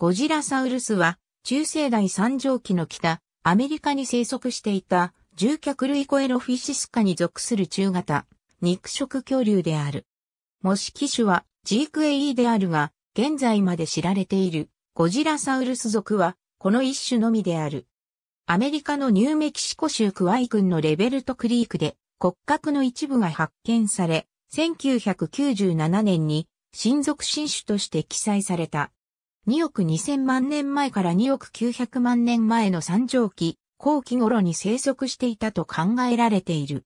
ゴジラサウルスは、中世代三畳紀の北、アメリカに生息していた、獣脚類コエロフィシス科に属する中型、肉食恐竜である。模式種は、ジークエイであるが、現在まで知られている、ゴジラサウルス属は、この一種のみである。アメリカのニューメキシコ州クワイ郡のレベルトクリークで、骨格の一部が発見され、1997年に、親族新種として記載された。2億2000万年前から2億900万年前の三畳紀、後期頃に生息していたと考えられている。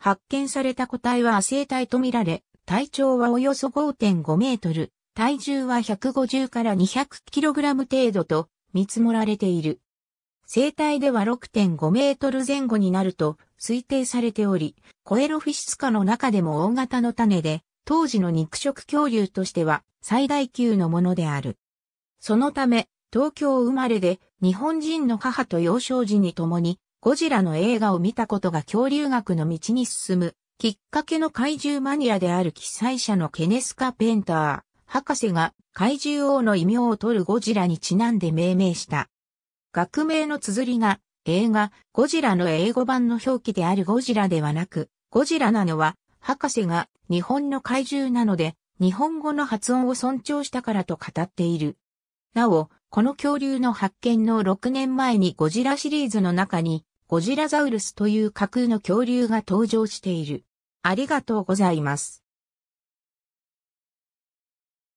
発見された個体は亜生体とみられ、体長はおよそ5.5メートル、体重は150から200キログラム程度と見積もられている。生体では6.5メートル前後になると推定されており、コエロフィシス科の中でも大型の種で、当時の肉食恐竜としては最大級のものである。そのため、東京生まれで日本人の母と幼少時に共にゴジラの映画を見たことが恐竜学の道に進むきっかけの怪獣マニアである記載者のケネスカ・ペンター博士が怪獣王の異名を取るゴジラにちなんで命名した。学名の綴りが映画ゴジラの英語版の表記であるゴジラではなくゴジラなのは博士が日本の怪獣なので日本語の発音を尊重したからと語っている。なお、この恐竜の発見の6年前にゴジラシリーズの中に、ゴジラザウルスという架空の恐竜が登場している。ありがとうございます。